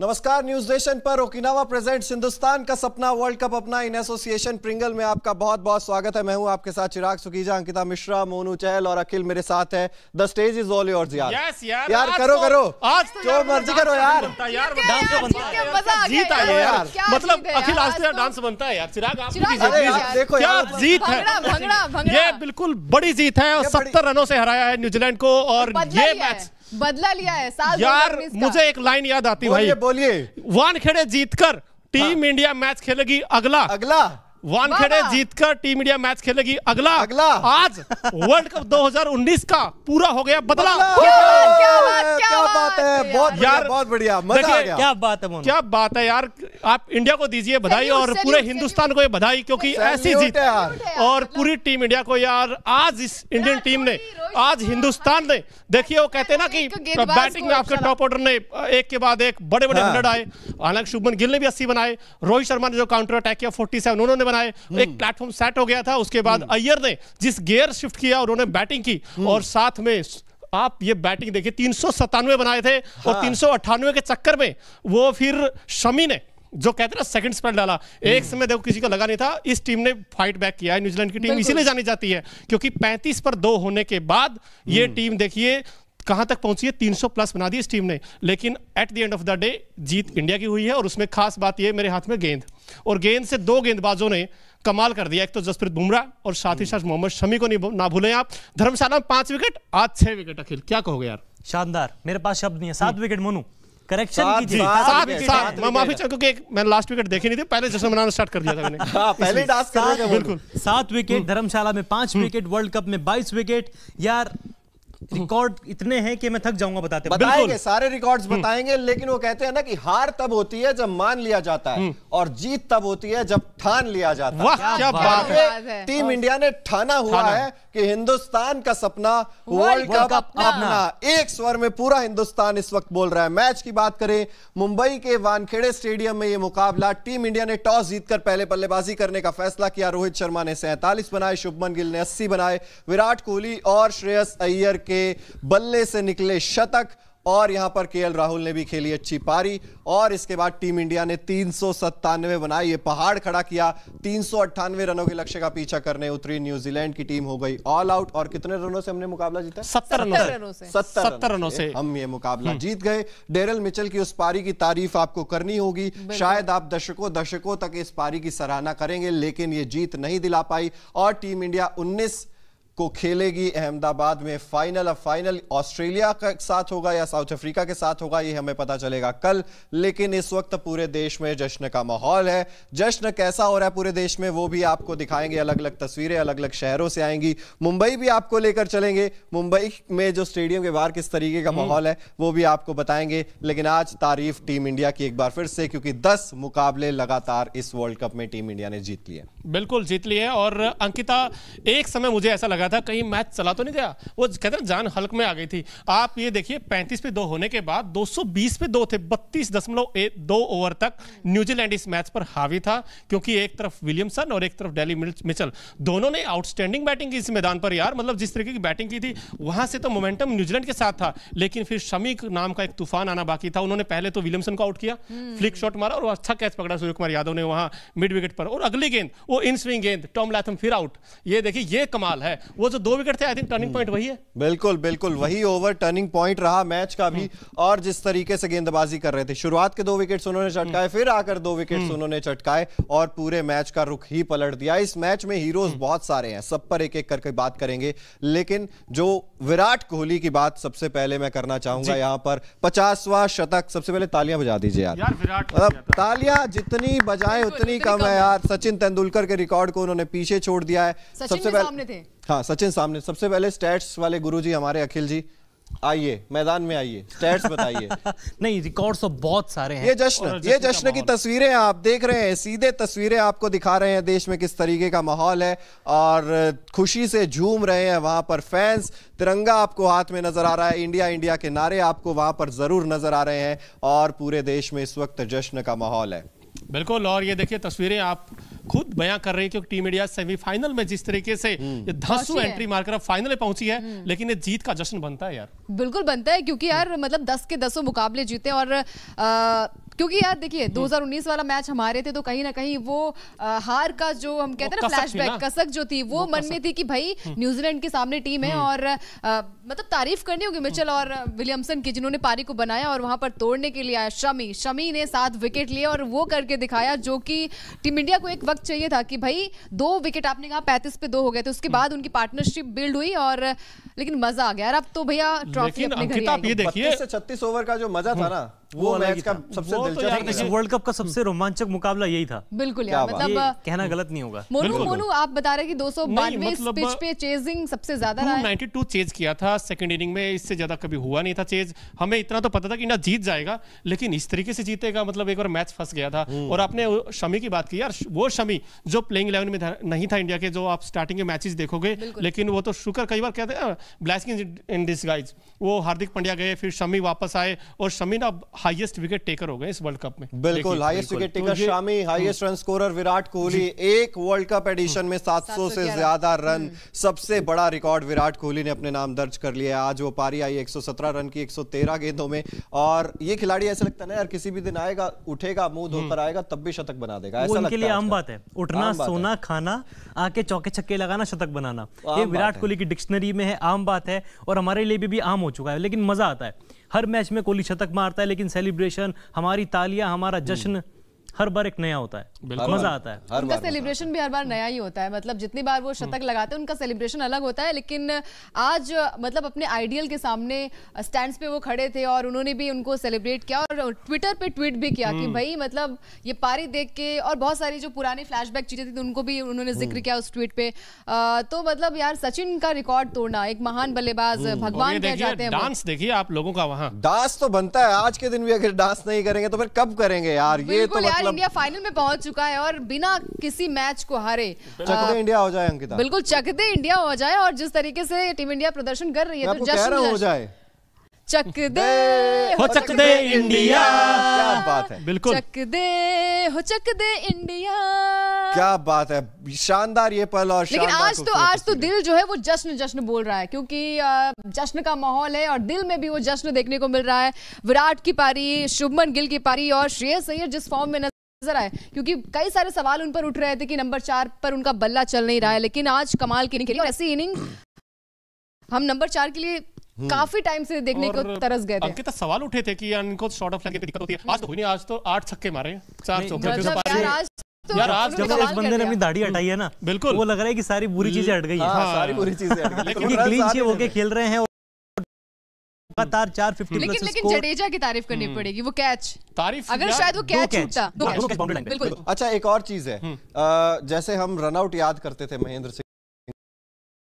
नमस्कार news nation पर Okinawa present Hindustan का सपना वर्ल्ड कप अपना इन एसोसिएशन प्रिंगल में आपका बहुत बहुत स्वागत है मैं हूं आपके साथ चिराग सुकीजा अंकिता मिश्रा मोनू चहल और अखिल मेरे साथ है the stage is all your यार यार, करो तो- करो आज तो जो मर्जी करो यार जीत यार मतलब अखिल आज तो, तो। डांस बनता है यार चिराग आप देखो यार जीत है ये बिल्कुल बड़ी जीत है और सत्तर रनों से हराया है न्यूजीलैंड को और ये मैच बदला लिया है साल यार मुझे एक लाइन याद आती भाई बोलिए वानखेड़े जीतकर टीम हाँ। इंडिया मैच खेलेगी अगला अगला वानखेड़े जीतकर टीम इंडिया मैच खेलेगी अगला अगला आज वर्ल्ड कप 2019 का पूरा हो गया बदला, क्या, बात, है बहुत यार बहुत बढ़िया मजा आ गया क्या बात है क्या बात है यार आप इंडिया को दीजिए बधाई और पूरे हिंदुस्तान को ये बधाई क्योंकि ऐसी जीत और मतलब पूरी टीम इंडिया को यार आज इस इंडियन टीम ने आज हिंदुस्तान ने देखिए वो कहते ना कि बैटिंग में अच्छा आपके टॉप ऑर्डर ने एक के बाद एक बड़े बड़े हाँ। हंड्रेड आए हालांकि शुभमन गिल ने भी अस्सी बनाए रोहित शर्मा ने जो काउंटर अटैक किया फोर्टी उन्होंने बनाए हम्म। एक प्लेटफॉर्म सेट हो गया था उसके बाद हम्म। अय्यर ने जिस गेयर शिफ्ट किया उन्होंने बैटिंग की हम्म। और साथ में आप ये बैटिंग देखिए तीन बनाए थे और हाँ। तीन के चक्कर में वो फिर शमी ने जो कहते ना सेकंड स्पेल डाला एक समय देखो किसी को लगा नहीं था इस टीम ने फाइट बैक किया है न्यूजीलैंड की टीम इसीलिए जानी जाती है क्योंकि 35 पर दो होने के बाद ये टीम देखिए कहां तक पहुंची है 300 प्लस बना दी इस टीम ने लेकिन at the end of the day जीत इंडिया की हुई है और उसमें खास बात यह मेरे हाथ में गेंद और गेंद से दो गेंदबाजों ने कमाल कर दिया एक तो जसप्रीत बुमराह और साथ ही साथ मोहम्मद शमी को ना भूले आप धर्मशाला में पांच विकेट आज छह विकेट अखिल क्या कहोगे यार शानदार मेरे पास शब्द नहीं है सात विकेट मोनू करेक्शन कीजिए सात सात मैं माफी चाहूं क्योंकि मैंने लास्ट विकेट देखी नहीं थी पहले जश्न मनाना स्टार्ट कर दिया था मैंने हां पहले ही डांस कर बिल्कुल सात विकेट हम्म। धर्मशाला में पांच विकेट वर्ल्ड कप में बाईस विकेट यार रिकॉर्ड इतने हैं कि मैं थक जाऊंगा बताते बताएंगे सारे रिकॉर्ड्स हम्म। बताएंगे लेकिन वो कहते हैं ना कि हार तब होती है जब मान लिया जाता है हम्म। और जीत तब होती है जब ठान लिया जाता है क्या, बात है टीम इंडिया ने ठाना हुआ है कि हिंदुस्तान का सपना वर्ल्ड कप अपना एक स्वर में पूरा हिंदुस्तान इस वक्त बोल रहा है मैच की बात करें मुंबई के वानखेड़े स्टेडियम में यह मुकाबला टीम इंडिया ने टॉस जीतकर पहले बल्लेबाजी करने का फैसला किया रोहित शर्मा ने सैंतालीस बनाए शुभमन गिल ने अस्सी बनाए विराट कोहली और श्रेयस अय्यर के बल्ले से निकले शतक और यहां पर केएल राहुल ने भी खेली अच्छी पारी और इसके बाद टीम इंडिया ने तीन बनाई ये पहाड़ खड़ा किया तीन रनों के लक्ष्य का पीछा करने उतरी न्यूजीलैंड की टीम हो गई ऑल आउट और कितने रनों से हमने मुकाबला जीता सत्तर रनों से सत्तर रनों से हम ये मुकाबला हम्म। जीत गए डेरल मिचल की उस पारी की तारीफ आपको करनी होगी शायद आप दशकों दशकों तक इस पारी की सराहना करेंगे लेकिन ये जीत नहीं दिला पाई और टीम इंडिया उन्नीस को खेलेगी अहमदाबाद में फाइनल अब फाइनल ऑस्ट्रेलिया के साथ होगा या साउथ अफ्रीका के साथ होगा ये हमें पता चलेगा कल लेकिन इस वक्त पूरे देश में जश्न का माहौल है जश्न कैसा हो रहा है पूरे देश में वो भी आपको दिखाएंगे अलग अलग तस्वीरें अलग अलग शहरों से आएंगी मुंबई भी आपको लेकर चलेंगे मुंबई में जो स्टेडियम के बाहर किस तरीके का हम्म। माहौल है वो भी आपको बताएंगे लेकिन आज तारीफ टीम इंडिया की एक बार फिर से क्योंकि दस मुकाबले लगातार इस वर्ल्ड कप में टीम इंडिया ने जीत लिया बिल्कुल जीत ली है और अंकिता एक समय मुझे ऐसा लगा था कहीं मैच चला तो नहीं गया वो कहते हैं जान हल्क में आ गई थी आप ये देखिए 35 पे दो होने के बाद 220 पे दो थे बत्तीस दशमलव दो ओवर तक न्यूजीलैंड इस मैच पर हावी था क्योंकि एक तरफ विलियमसन और एक तरफ डेली मिचल दोनों ने आउटस्टैंडिंग बैटिंग की इस मैदान पर यार मतलब जिस तरीके की बैटिंग की थी वहां से तो मोमेंटम न्यूजीलैंड के साथ था लेकिन फिर शमीक नाम का एक तूफान आना बाकी था उन्होंने पहले तो विलियमसन को आउट किया हम्म। फ्लिक शॉट मारा और अच्छा कैच पकड़ा सूर्य कुमार यादव ने वहां मिड विकेट पर और अगली गेंद वो इन स्विंग गेंद टॉम लैथम फिर आउट ये देखिए ये कमाल है वो जो दो विकेट थे आई थिंक टर्निंग पॉइंट वही है बिल्कुल बिल्कुल वही ओवर टर्निंग पॉइंट रहा मैच का भी हम्म। और जिस तरीके से गेंदबाजी कर रहे थे शुरुआत के दो विकेट उन्होंने चटकाए हम्म। फिर आकर दो विकेट हम्म। उन्होंने चटकाए और पूरे मैच का रुख ही पलट दिया इस मैच में हीरोज बहुत सारे हैं सब पर एक एक करके बात करेंगे लेकिन जो विराट कोहली की बात सबसे पहले मैं करना चाहूंगा यहाँ पर पचासवा शतक सबसे पहले तालियां बजा दीजिए यार, यार मतलब तालियां जितनी बजाए उतनी कम है यार सचिन तेंदुलकर के रिकॉर्ड को उन्होंने पीछे छोड़ दिया है सबसे पहले हाँ सचिन सामने सबसे पहले स्टैट्स वाले गुरु जी हमारे अखिल जी आइए मैदान में आइए स्टैट्स बताइए नहीं रिकॉर्ड्स तो बहुत सारे हैं ये जश्न ये जश्न की तस्वीरें आप देख रहे हैं सीधे तस्वीरें आपको दिखा रहे हैं देश में किस तरीके का माहौल है और खुशी से झूम रहे हैं वहां पर फैंस तिरंगा आपको हाथ में नजर आ रहा है इंडिया इंडिया के नारे आपको वहां पर जरूर नजर आ रहे हैं और पूरे देश में इस वक्त जश्न का माहौल है बिल्कुल और ये देखिए तस्वीरें आप खुद बयां कर रहे हैं क्योंकि टीम इंडिया सेमीफाइनल में जिस तरीके से ये हम्म। एंट्री मारकर फाइनल में पहुंची है हम्म। लेकिन ये जीत का जश्न बनता है यार बिल्कुल बनता है क्योंकि यार हम्म। मतलब दस के दसों मुकाबले जीते और आ, क्योंकि यार देखिए 2019 हम्म। वाला मैच हमारे थे तो कहीं ना कहीं वो आ, हार का जो हम कहते हैं ना फ्लैशबैक कसक जो थी वो, वो मन में थी कि भाई हम्म। न्यूजीलैंड के सामने टीम है हम्म। और आ, मतलब तारीफ करनी होगी मिचल और विलियमसन की जिन्होंने पारी को बनाया और वहां पर तोड़ने के लिए आया शमी शमी ने सात विकेट लिए और वो करके दिखाया जो कि टीम इंडिया को एक वक्त चाहिए था कि भाई दो विकेट आपने कहा पैंतीस पे दो हो गए थे उसके बाद उनकी पार्टनरशिप बिल्ड हुई और लेकिन मजा आ गया यार अब तो भैया ट्रॉफी अपने घर छत्तीस ओवर का जो मजा था ना वो मैच का सबसे तो दिलचस्प वर्ल्ड कप का सबसे रोमांचक मुकाबला यही था बिल्कुल यार मतलब कहना गलत नहीं होगा मोनू मोनू आप बता रहे कि दो सौ मतलब पिच पे चेजिंग सबसे ज्यादा रहा 92 चेज किया था सेकंड इनिंग में इससे ज्यादा कभी हुआ नहीं था चेज हमें इतना तो पता था कि ना जीत जाएगा लेकिन इस तरीके से जीतेगा मतलब एक बार मैच फंस गया था हम्म। और आपने शमी की बात की यार वो शमी जो प्लेइंग इलेवन में नहीं था इंडिया के जो आप स्टार्टिंग के मैचेस देखोगे लेकिन वो तो शुक्र कई बार कहते हैं ब्लैसिंग इन डिस वो हार्दिक पंड्या गए फिर शमी वापस आए और शमी ना हाईएस्ट विकेट टेकर हो गए इस वर्ल्ड कप में बिल्कुल highest wicket taker Shami highest run scorer Virat Kohli एक वर्ल्ड कप एडिशन में 700 से ज्यादा रन हम्म। सबसे बड़ा रिकॉर्ड विराट कोहली ने अपने नाम दर्ज कर लिया आज वो पारी आई 117 रन की 113 गेंदों में और ये खिलाड़ी ऐसा लगता ना यार किसी भी दिन आएगा उठेगा मुंह धोकर हम्म। आएगा तब भी शतक बना देगा ऐसा उनके लिए आम बात है उठना सोना खाना आके चौके छक्के लगाना शतक बनाना ये विराट कोहली की डिक्शनरी में है आम बात है और हमारे लिए भी आम हो चुका है लेकिन मजा आता है हर मैच में कोहली शतक मारता है लेकिन सेलिब्रेशन हमारी तालियां हमारा जश्न हर बार एक नया होता है मजा आता है उनका सेलिब्रेशन भी हर बार नया ही होता है मतलब जितनी बार वो शतक हम्म। लगाते हैं उनका सेलिब्रेशन अलग होता है लेकिन आज मतलब अपने आइडियल के सामने स्टैंड पे वो खड़े थे और उन्होंने भी उनको सेलिब्रेट किया और ट्विटर पे ट्वीट भी किया कि हम्म। भाई मतलब ये पारी देख के और बहुत सारी जो फ्लैश फ्लैशबैक चीजें थी उनको भी उन्होंने हम्म। जिक्र किया उस ट्वीट पे तो मतलब यार सचिन का रिकॉर्ड तोड़ना एक महान बल्लेबाज भगवान कह जाते हैं डांस देखिए आप लोगों का वहाँ डांस तो बनता है आज के दिन भी अगर डांस नहीं करेंगे तो फिर कब करेंगे यार ये तो मतलब इंडिया फाइनल में पहुंच चुका है और बिना किसी मैच को हारे चकदे इंडिया हो जाए अंकिता बिल्कुल चकदे इंडिया हो जाए और जिस तरीके से टीम इंडिया प्रदर्शन कर रही है तो जश्न हो जाए चक दे हो चक दे इंडिया क्या बात है बिल्कुल चक दे हो चक दे इंडिया क्या बात है शानदार ये पल और लेकिन आज तो आज तो दिल जो है वो जश्न जश्न बोल रहा है क्योंकि जश्न का माहौल है और दिल में भी वो जश्न देखने को मिल रहा है विराट की पारी शुभमन गिल की पारी और श्रेयस अय्यर जिस फॉर्म में नजर आए क्योंकि कई सारे सवाल उन पर उठ रहे थे कि नंबर चार पर उनका बल्ला चल नहीं रहा है लेकिन आज कमाल की नहीं खेली ऐसी इनिंग हम नंबर चार के लिए हम्म। काफी टाइम से देखने को तरस गए थे अंकिता सवाल उठे थे कि इनको शॉर्ट ऑफ लगे दिक्कत होती है आज तो हुई नहीं आज तो आठ छक्के मारे चार चौके तो यार आज जब इस बंदे ने अपनी दाढ़ी हटाई है ना बिल्कुल वो लग रहा है कि सारी बुरी हम्म। चीजें हट गई है हाँ, हाँ, सारी बुरी चीजें हट गई क्योंकि क्लीन शीट होके खेल रहे हैं लगातार 450 लेकिन लेकिन जडेजा की तारीफ करनी हम्म। पड़ेगी वो कैच तारीफ अगर शायद वो कैच छूटता तो हाँ, बिल्कुल अच्छा एक और चीज है जैसे हम रनआउट याद करते थे महेंद्र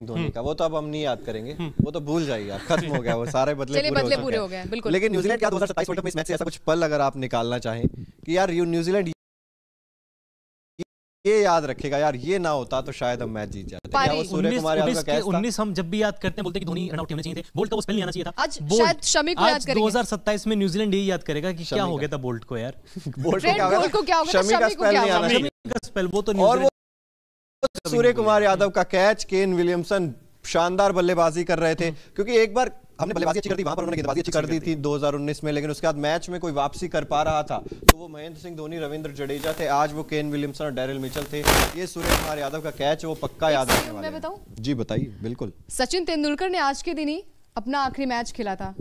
धोनी हम्म। का वो तो अब हम नहीं याद करेंगे हम्म। वो तो भूल जाइए आप खत्म हो गया वो सारे बदले पूरे, बदले पूरे हो गए बिल्कुल लेकिन न्यूजीलैंड का 2027 वर्ल्ड कप में इस मैच से ऐसा कुछ पल अगर आप निकालना चाहें कि यार यू न्यूजीलैंड ये याद रखेगा यार ये ना होता तो शायद हम मैच जीत जाते वो सूर्य कुमार यादव का उन्नीस हम जब भी याद करते हैं बोलते हैं कि धोनी रन आउट होने चाहिए थे बोल्ट का वो स्पेल आना चाहिए था आज शायद शमी को याद करेंगे 2027 में न्यूजीलैंड ये याद करेगा कि क्या हो गया था बोल्ट को यार बोल्ट को क्या हो गया शमी का स्पेल नहीं आना का स्पेल वो तो न्यूजीलैंड तो सूर्य कुमार यादव का कैच केन विलियमसन शानदार बल्लेबाजी कर रहे थे क्योंकि एक बार हमने बल्लेबाजी अच्छी कर दी वहां पर उन्होंने गेंदबाजी अच्छी कर दी थी 2019 में लेकिन उसके बाद मैच में कोई वापसी कर पा रहा था तो वो महेंद्र सिंह धोनी रविंद्र जडेजा थे आज वो केन विलियमसन और डेरिल मिचल थे ये सूर्य कुमार यादव का कैच वो पक्का याद रखने वाले जी बताइए बिल्कुल सचिन तेंदुलकर ने आज के दिन ही अपना आखिरी मैच खेला था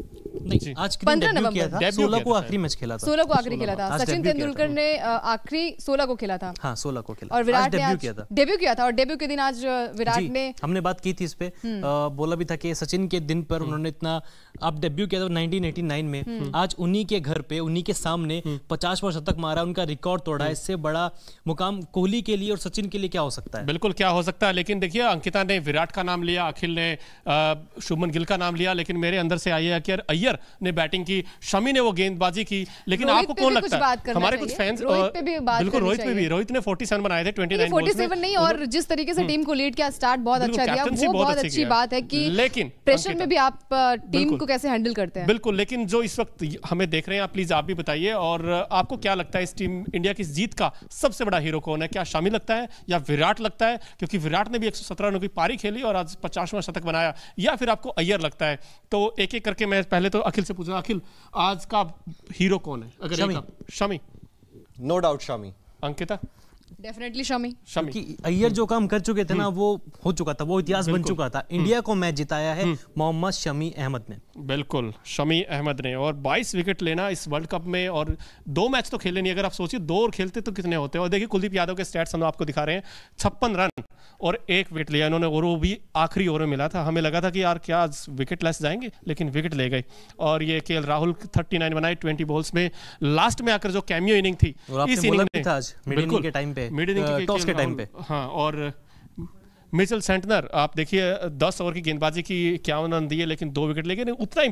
सोलह को आखिरी मैच खेला था सोलह को आखिरी खेला था सचिन तेंदुलकर ने आखिरी सोलह को खेला था हाँ, सोलह को खेला और विराट डेब्यू किया था डेब्यू किया था और डेब्यू के दिन आज विराट ने हमने बात की थी इस पे हम्म। बोला भी था कि सचिन के दिन पर हम्म। उन्होंने इतना अब डेब्यू किया था 1989 में हम्म। आज उन्हीं के घर पे उन्हीं के सामने पचास वर्ष तक मारा उनका रिकॉर्ड तोड़ा इससे बड़ा मुकाम कोहली के लिए और सचिन के लिए क्या हो सकता है बिल्कुल क्या हो सकता है लेकिन देखिए अंकिता ने विराट का नाम लिया अखिल ने शुभमन गिल का नाम लिया लेकिन मेरे अंदर से आई है कि यार अय्यर अय्यर ने बैटिंग की शमी ने वो गेंदबाजी की लेकिन आपको कौन लगता है हमारे कुछ फैंस बिल्कुल रोहित पे भी रोहित ने फोर्टी सेवन बनाए थे और जिस तरीके से हम्म। टीम को लीड किया स्टार्ट बहुत अच्छा किया बहुत अच्छी बात है की लेकिन प्रेशर में भी आप टीम को कैसे हैंडल करते हैं बिल्कुल लेकिन जो इस वक्त हमें देख रहे हैं प्लीज आप भी बताइए और आपको क्या लगता है इस टीम इंडिया की जीत का सबसे बड़ा हीरो कौन है क्या शामिल लगता है या विराट लगता है क्योंकि विराट ने भी 117 रनों की पारी खेली और आज पचासवां शतक बनाया या फिर आपको अय्यर लगता है तो एक एक करके मैं पहले तो अखिल से पूछ रहा अखिल आज का हीरो कौन है अगर Shami no doubt Shami Ankita definitely Shami Shami Iyer जो काम कर चुके थे ना हम्म। वो हो चुका था वो इतिहास बन चुका था हम्म। इंडिया को मैच जिताया है हम्म। मोहम्मद शमी अहमद ने बिल्कुल शमी अहमद ने और 22 विकेट लेना इस वर्ल्ड कप में और दो मैच तो खेले नहीं अगर आप सोचिए दो और खेलते तो कितने होते और देखिए कुलदीप यादव के स्टैट्स हम आपको दिखा रहे हैं छप्पन रन और एक विकेट लिया इन्होंने और वो भी आखिरी ओवर में मिला था हमें लगा था कि यार क्या विकेट लेस जाएंगे लेकिन विकेट ले गए और ये के राहुल थर्टी बनाए ट्वेंटी बॉल्स में लास्ट में आकर जो कैमियो इनिंग थी इस इनिंग में टाइम पे मिड इनिंग टॉस के टाइम पे हाँ और मिचल सेंटनर आप देखिए दस ओवर की गेंदबाजी की इक्यावन रन दिए लेकिन दो विकेट लेकिन उतना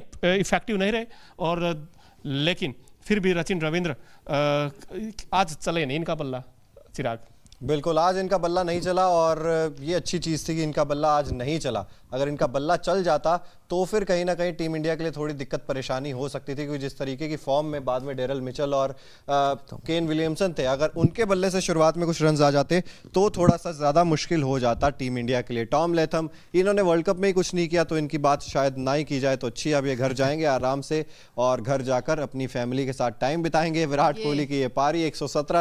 इफेक्टिव नहीं रहे और लेकिन फिर भी रचिन रविंद्र आज चले नहीं इनका बल्ला चिराग बिल्कुल आज इनका बल्ला नहीं चला और ये अच्छी चीज़ थी कि इनका बल्ला आज नहीं चला अगर इनका बल्ला चल जाता तो फिर कहीं ना कहीं टीम इंडिया के लिए थोड़ी दिक्कत परेशानी हो सकती थी क्योंकि जिस तरीके की फॉर्म में बाद में डेरल मिचल और केन विलियमसन थे अगर उनके बल्ले से शुरुआत में कुछ रन आ जाते तो थोड़ा सा ज़्यादा मुश्किल हो जाता टीम इंडिया के लिए टॉम लेथम इन्होंने वर्ल्ड कप में ही कुछ नहीं किया तो इनकी बात शायद ना ही की जाए तो अच्छी अब ये घर जाएंगे आराम से और घर जाकर अपनी फैमिली के साथ टाइम बिताएंगे विराट कोहली की ये पारी एक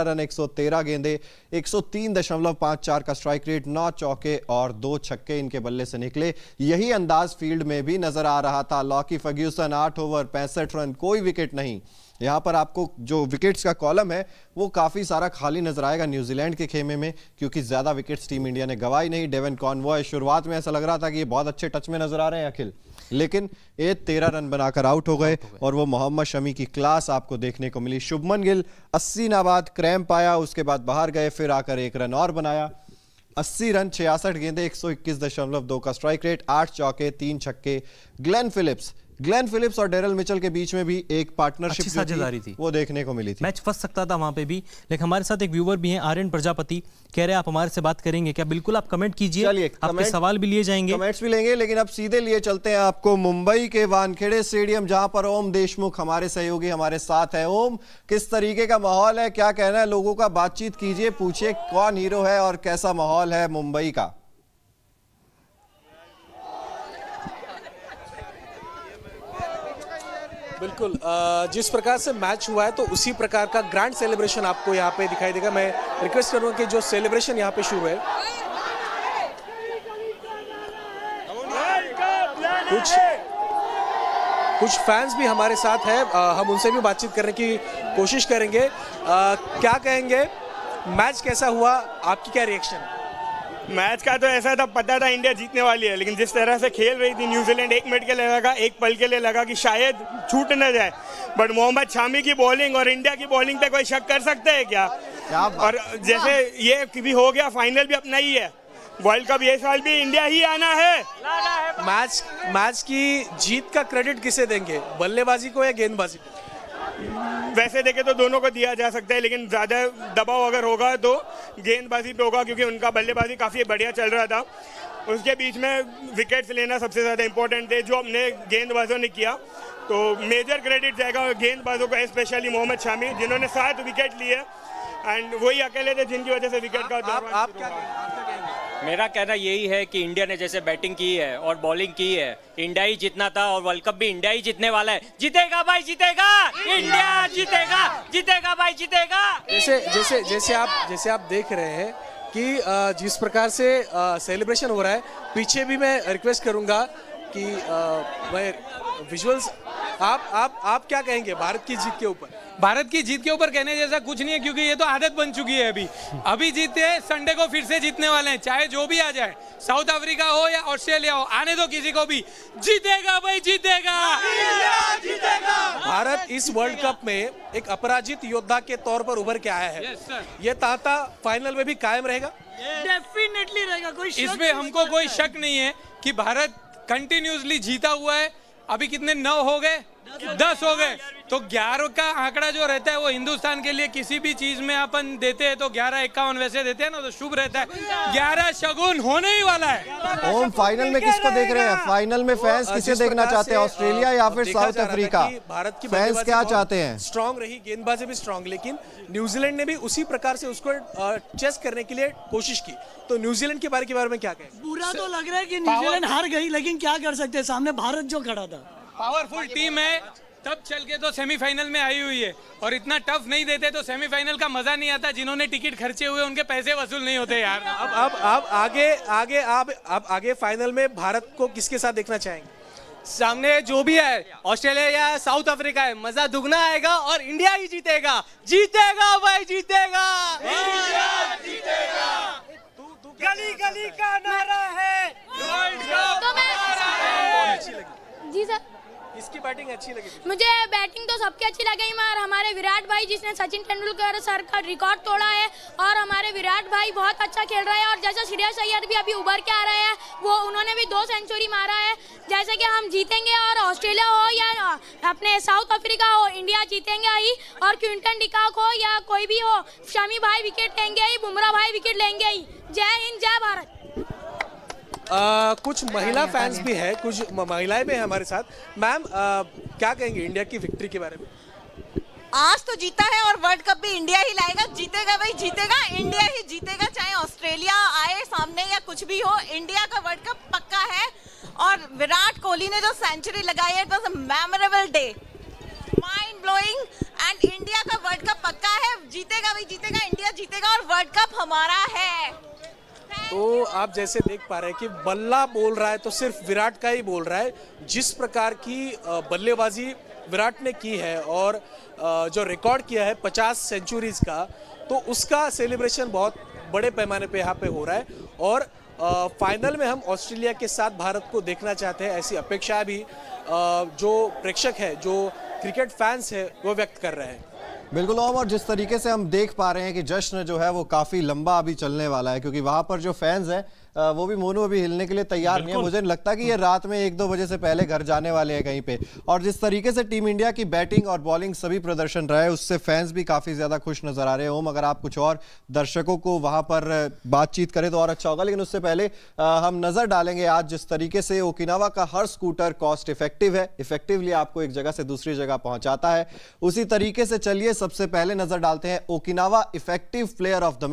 रन एक गेंदे एक का स्ट्राइक रेट नौ चौके और दो छक्के इनके बल्ले से निकले यही अंदाज फील्ड में भी नजर आ रहा था लॉकी फर्ग्यूसन आठ ओवर पैंसठ रन कोई विकेट नहीं यहाँ पर आपको जो विकेट्स का कॉलम है वो काफ़ी सारा खाली नजर आएगा न्यूजीलैंड के खेमे में क्योंकि ज़्यादा विकेट्स टीम इंडिया ने गवाई नहीं डेवन कॉनवॉय शुरुआत में ऐसा लग रहा था कि ये बहुत अच्छे टच में नजर आ रहे हैं अखिल लेकिन ये तेरह रन बनाकर आउट हो गए और वो मोहम्मद शमी की क्लास आपको देखने को मिली शुभमन गिल अस्सी नाबाद क्रैम्प आया उसके बाद बाहर गए फिर आकर एक रन और बनाया अस्सी रन छियासठ गेंदे दो का स्ट्राइक रेट आठ चौके तीन छक्के ग्लेन फिलिप्स ग्लेन फिलिप्स और डेरल मिचल के बीच में भी एक पार्टनरशिप साझेदारी थी वो देखने को मिली थी मैच फंस सकता था वहां पे भी लेकिन हमारे साथ एक व्यूवर भी हैं आर्यन प्रजापति कह रहे हैं आप हमारे से बात करेंगे क्या बिल्कुल आप कमेंट कीजिए आपके सवाल भी लिए जाएंगे कमेंट्स भी लेंगे लेकिन अब सीधे लिए चलते हैं आपको मुंबई के वानखेड़े स्टेडियम जहां पर ओम देशमुख हमारे सहयोगी हमारे साथ है ओम किस तरीके का माहौल है क्या कहना है लोगों का बातचीत कीजिए पूछिए कौन हीरो है और कैसा माहौल है मुंबई का बिल्कुल जिस प्रकार से मैच हुआ है तो उसी प्रकार का ग्रैंड सेलिब्रेशन आपको यहाँ पे दिखाई देगा मैं रिक्वेस्ट करूँगा कि जो सेलिब्रेशन यहाँ पे शुरू है कुछ कुछ फैंस भी हमारे साथ हैं हम उनसे भी बातचीत करने की कोशिश करेंगे आ, क्या कहेंगे मैच कैसा हुआ आपकी क्या रिएक्शन है मैच का तो ऐसा था पता था इंडिया जीतने वाली है लेकिन जिस तरह से खेल रही थी न्यूजीलैंड एक मिनट के लिए लगा एक पल के लिए लगा कि शायद छूट न जाए बट मोहम्मद शामी की बॉलिंग और इंडिया की बॉलिंग पे कोई शक कर सकते हैं क्या और जैसे ये भी हो गया फाइनल भी अपना ही है वर्ल्ड कप ये साल भी इंडिया ही आना है मैच मैच की जीत का क्रेडिट किसे देंगे बल्लेबाजी को या गेंदबाजी को वैसे देखें तो दोनों को दिया जा सकता है लेकिन ज़्यादा दबाव अगर होगा तो गेंदबाजी पे होगा क्योंकि उनका बल्लेबाजी काफ़ी बढ़िया चल रहा था उसके बीच में विकेट्स लेना सबसे ज़्यादा इंपॉर्टेंट थे जो अपने गेंदबाजों ने किया तो मेजर क्रेडिट जाएगा गेंदबाजों का स्पेशली मोहम्मद शामी जिन्होंने सात विकेट लिए एंड वही अकेले थे जिनकी वजह से विकेट का आप, आप, क्या, मेरा कहना यही है कि इंडिया ने जैसे बैटिंग की है और बॉलिंग की है इंडिया ही जितना था और वर्ल्ड कप भी इंडिया ही जीतने वाला है जीतेगा भाई जीतेगा इंडिया जीतेगा जीतेगा भाई जीतेगा जैसे जैसे जैसे आप जैसे आप देख रहे हैं कि जिस प्रकार से सेलिब्रेशन हो रहा है पीछे भी मैं रिक्वेस्ट करूंगा कि मैं विजुअल्स आप आप आप क्या कहेंगे भारत की जीत के ऊपर भारत की जीत के ऊपर कहने जैसा कुछ नहीं है क्योंकि ये तो आदत बन चुकी है अभी अभी जीते संडे को फिर से जीतने वाले हैं चाहे जो भी आ जाए साउथ अफ्रीका हो या ऑस्ट्रेलिया हो आने दो किसी को भी जीतेगा भाई जीतेगा भारत इस वर्ल्ड कप में एक अपराजित योद्धा के तौर पर उभर के आया है ये ताता फाइनल में भी कायम रहेगा डेफिनेटली रहेगा कोई इसमें हमको कोई शक नहीं है कि भारत कंटिन्यूसली जीता हुआ है अभी कितने नौ हो गए दस हो गए तो ग्यारह का आंकड़ा जो रहता है वो हिंदुस्तान के लिए किसी भी चीज में अपन देते हैं तो ग्यारह इक्यावन वैसे देते हैं ना तो शुभ रहता है ग्यारह शगुन होने ही वाला है ओम फाइनल में किसको देख रहे हैं फाइनल में फैंस किसे देखना चाहते हैं ऑस्ट्रेलिया या फिर साउथ अफ्रीका भारत की फैंस क्या चाहते हैं स्ट्रॉन्ग रही गेंदबाजी भी स्ट्रांग लेकिन न्यूजीलैंड ने भी उसी प्रकार से उसको चेस करने के लिए कोशिश की तो न्यूजीलैंड के बारे के बारे में क्या कहें बुरा तो लग रहा है की न्यूजीलैंड हार गई लेकिन क्या कर सकते हैं सामने भारत जो खड़ा था पावरफुल टीम है तब चल के तो सेमीफाइनल में आई हुई है और इतना टफ नहीं देते तो सेमीफाइनल का मजा नहीं आता जिन्होंने टिकट खर्चे हुए उनके पैसे वसूल नहीं होते यार अब अब अब आगे आगे आप अब आगे फाइनल में भारत को किसके साथ देखना चाहेंगे सामने जो भी है ऑस्ट्रेलिया या साउथ अफ्रीका है मजा दुगना आएगा और इंडिया ही जीतेगा जीतेगा भाई जीतेगा इंडिया जीतेगा तू तू गली गली का नारा है तो जी सर इसकी बैटिंग अच्छी लगी मुझे बैटिंग तो सबकी अच्छी लगी मगर हमारे विराट भाई जिसने सचिन तेंदुलकर सर का रिकॉर्ड तोड़ा है और हमारे विराट भाई बहुत अच्छा खेल रहे हैं और जैसे श्रेयस अय्यर भी अभी उभर के आ रहे हैं वो उन्होंने भी दो सेंचुरी मारा है जैसे कि हम जीतेंगे और ऑस्ट्रेलिया हो या अपने साउथ अफ्रीका हो इंडिया जीतेंगे ही और क्विंटन डिकाक हो या कोई भी हो शमी भाई विकेट लेंगे ही बुमराह भाई विकेट लेंगे ही जय हिंद जय भारत आ, कुछ महिला फैंस भी है कुछ महिलाएं भी हैं हमारे साथ मैम क्या कहेंगे इंडिया की विक्ट्री के बारे में आज तो जीता है और वर्ल्ड कप भी इंडिया ही लाएगा जीतेगा भाई जीतेगा इंडिया ही जीतेगा चाहे ऑस्ट्रेलिया आए सामने या कुछ भी हो इंडिया का वर्ल्ड कप पक्का है और विराट कोहली ने जो सेंचुरी लगाई है it memorable day mind blowing and India का वर्ल्ड कप पक्का है जीतेगा भाई जीतेगा इंडिया जीतेगा और वर्ल्ड कप हमारा है तो आप जैसे देख पा रहे हैं कि बल्ला बोल रहा है तो सिर्फ विराट का ही बोल रहा है जिस प्रकार की बल्लेबाजी विराट ने की है और जो रिकॉर्ड किया है 50 सेंचुरीज का तो उसका सेलिब्रेशन बहुत बड़े पैमाने पे यहाँ पे हो रहा है और फाइनल में हम ऑस्ट्रेलिया के साथ भारत को देखना चाहते हैं ऐसी अपेक्षा भी जो प्रेक्षक है जो क्रिकेट फैंस है वो व्यक्त कर रहे हैं बिल्कुल ओम और जिस तरीके से हम देख पा रहे हैं कि जश्न जो है वो काफ़ी लंबा अभी चलने वाला है क्योंकि वहां पर जो फैंस हैं वो भी मोनू अभी हिलने के लिए तैयार नहीं है मुझे लगता कि ये रात में एक दो बजे से पहले घर जाने वाले हैं कहीं पे और जिस तरीके से टीम इंडिया की बैटिंग और बॉलिंग सभी प्रदर्शन रहे उससे फैंस भी काफी ज्यादा खुश नजर आ रहे ओम अगर आप कुछ और दर्शकों को वहां पर बातचीत करें तो और अच्छा होगा लेकिन उससे पहले हम नजर डालेंगे आज जिस तरीके से ओकिनावा का हर स्कूटर कॉस्ट इफेक्टिव है इफेक्टिवली आपको एक जगह से दूसरी जगह पहुंचाता है उसी तरीके से चलिए सबसे पहले नजर डालते हैं Okinawa effective player of the